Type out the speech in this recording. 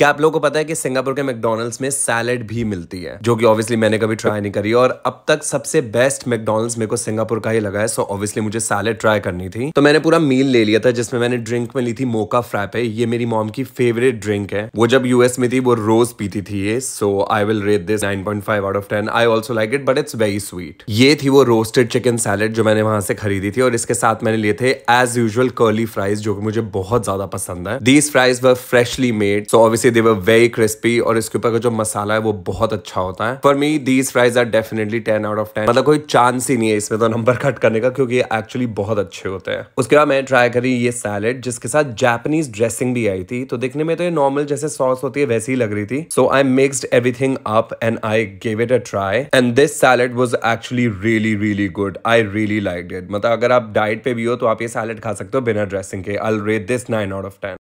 क्या आप लोगों को पता है कि सिंगापुर के मैकडोनल्ड्स में सैलेड भी मिलती है जो कि ऑब्वियसली मैंने कभी ट्राई नहीं करी और अब तक सबसे बेस्ट मैकडोनल्ड्स मेरे को सिंगापुर का ही लगा है सो ऑब्वियसली मुझे सैलेड ट्राई करनी थी तो मैंने पूरा मील ले लिया था जिसमें मैंने ड्रिंक में ली थी मोका फ्रैपे ये मेरी मॉम की फेवरेट ड्रिंक है वो जब यूएस में थी वो रोज पीती थी ये so I will rate this nine point five out of ten I also like it but it's very sweet ये थी वो रोस्टेड चिकन सैलेड जो मैंने वहां से खरीदी थी और इसके साथ मैंने लिए थे एज यूजल कर्ली फ्राइज जो कि मुझे बहुत ज्यादा पसंद है these fries were freshly made so obviously इसके दे वर वेरी क्रिस्पी और इसके ऊपर का जो मसाला है वो बहुत अच्छा होता है for me these fries are definitely ten out of ten मतलब कोई चांस ही नहीं है इसमें तो नंबर कट करने का क्योंकि ये एक्चुअली बहुत अच्छे होते हैं उसके बाद मैंने ट्राई करी ये सैलेड जिसके साथ जैपनीज ड्रेसिंग भी आई थी तो देखने में तो ये नॉर्मल जैसे सॉस होती है वैसे ही लग रही थी so I mixed everything up and I gave it a try and this salad was actually really really good I really like it मतलब अगर आप डाइट पे भी हो तो आप ये सैलेड खा सकते हो बिना ड्रेसिंग के I rate this nine out of ten